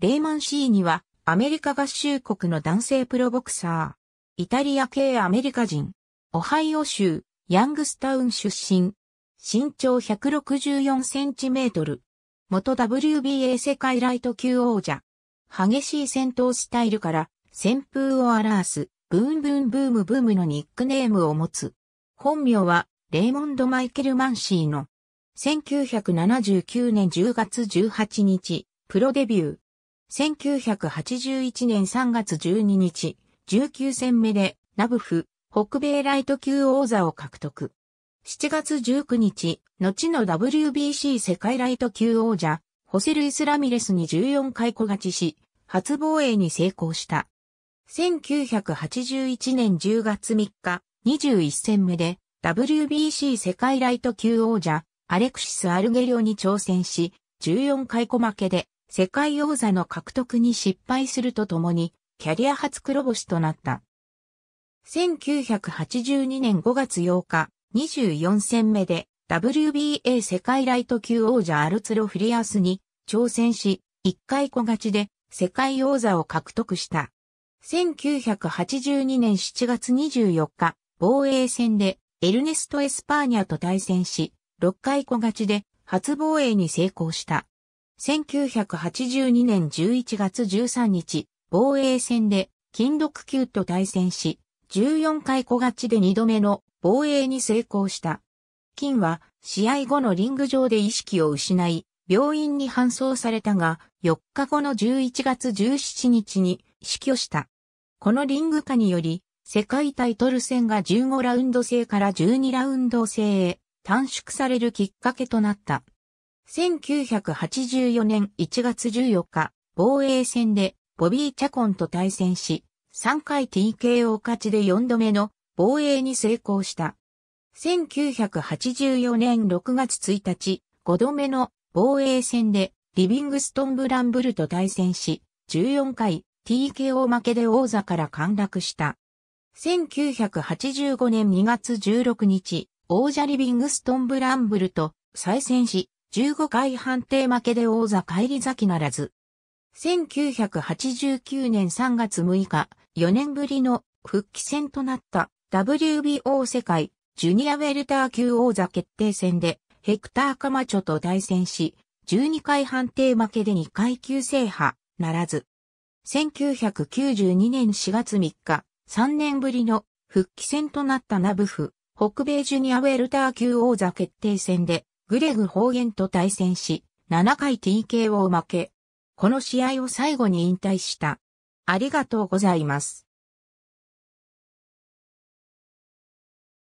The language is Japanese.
レイマン・シーニは、アメリカ合衆国の男性プロボクサー。イタリア系アメリカ人。オハイオ州、ヤングスタウン出身。身長164センチメートル。元 WBA 世界ライト級王者。激しい戦闘スタイルから、旋風を表す、ブーンブーンブームブームのニックネームを持つ。本名は、レイモンド・マイケル・マンシーの。1979年10月18日、プロデビュー。1981年3月12日、19戦目で、ナブフ、北米ライト級王座を獲得。7月19日、後の WBC 世界ライト級王者、ホセルイス・ラミレスに14回小勝ちし、初防衛に成功した。1981年10月3日、21戦目で、WBC 世界ライト級王者、アレクシス・アルゲリオに挑戦し、14回小負けで、世界王座の獲得に失敗するとともに、キャリア初黒星となった。1982年5月8日、24戦目で WBA 世界ライト級王者アルツロ・フリアスに挑戦し、1回小勝ちで世界王座を獲得した。1982年7月24日、防衛戦でエルネスト・エスパーニャと対戦し、6回小勝ちで初防衛に成功した。1982年11月13日、防衛戦で、金独級と対戦し、14回小勝ちで2度目の防衛に成功した。金は、試合後のリング上で意識を失い、病院に搬送されたが、4日後の11月17日に死去した。このリング化により、世界タイトル戦が15ラウンド制から12ラウンド制へ短縮されるきっかけとなった。1984年1月14日、防衛戦でボビー・チャコンと対戦し、3回 TKO 勝ちで4度目の防衛に成功した。1984年6月1日、5度目の防衛戦でリビングストン・ブランブルと対戦し、14回 TKO 負けで王座から陥落した。1985年2月16日、王者リビングストン・ブランブルと再戦し、15回判定負けで王座返り咲きならず。1989年3月6日、4年ぶりの復帰戦となった WBO 世界ジュニアウェルター級王座決定戦でヘクター・カマチョと対戦し、12回判定負けで2階級制覇ならず。1992年4月3日、3年ぶりの復帰戦となったナブフ、北米ジュニアウェルター級王座決定戦でグレグ・ホーゲンと対戦し、7回 TKO 負け。この試合を最後に引退した。ありがとうございます。